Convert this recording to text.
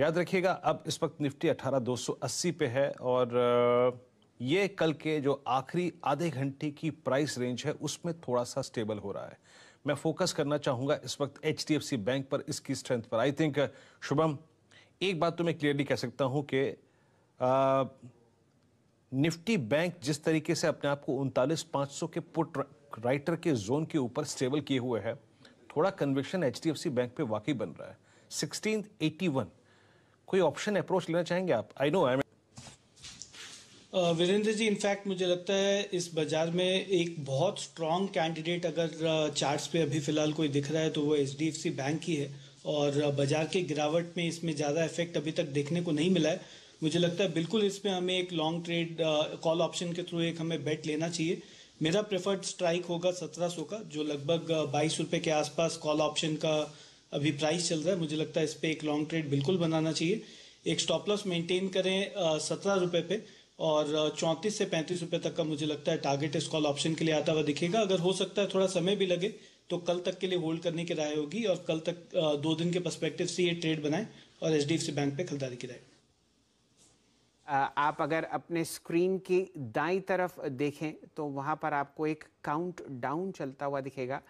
याद रखिएगा अब इस वक्त निफ्टी 18280 पे है और ये कल के जो आखिरी आधे घंटे की प्राइस रेंज है उसमें थोड़ा सा स्टेबल हो रहा है मैं फोकस करना चाहूंगा इस वक्त एच बैंक पर इसकी स्ट्रेंथ पर आई थिंक शुभम एक बात तो मैं क्लियरली कह सकता हूँ कि निफ्टी बैंक जिस तरीके से अपने आप को उनतालीस के पुट राइटर के जोन के ऊपर स्टेबल किए हुए है थोड़ा कन्विक्शन एच बैंक पे वाकई बन रहा है सिक्सटीन एटी वन कोई ऑप्शन अप्रोच लेना चाहेंगे आप I know I Virendra ji in fact मुझे लगता है इस बाजार में एक बहुत स्ट्रांग कैंडिडेट अगर चार्ट्स पे अभी फिलहाल कोई दिख रहा है तो वो एच बैंक ही है और बाजार के गिरावट में इसमें ज़्यादा इफेक्ट अभी तक देखने को नहीं मिला है मुझे लगता है बिल्कुल इसमें हमें एक लॉन्ग ट्रेड कॉल ऑप्शन के थ्रू एक हमें बेट लेना चाहिए मेरा प्रेफर्ड स्ट्राइक होगा सत्रह का जो लगभग बाईस रुपये के आसपास कॉल ऑप्शन का अभी प्राइस चल रहा है मुझे लगता है इस पर एक लॉन्ग ट्रेड बिल्कुल बनाना चाहिए एक स्टॉप लॉस मेंटेन करें सत्रह रुपये पे और चौंतीस से पैंतीस रुपये तक का मुझे लगता है टारगेट इस कॉल ऑप्शन के लिए आता हुआ दिखेगा अगर हो सकता है थोड़ा समय भी लगे तो कल तक के लिए होल्ड करने की राय होगी और कल तक दो दिन के पर्सपेक्टिव से ये ट्रेड बनाएं और एच बैंक पे खरीदारी की राय आप अगर अपने स्क्रीन की दाई तरफ देखें तो वहां पर आपको एक काउंट डाउन चलता हुआ दिखेगा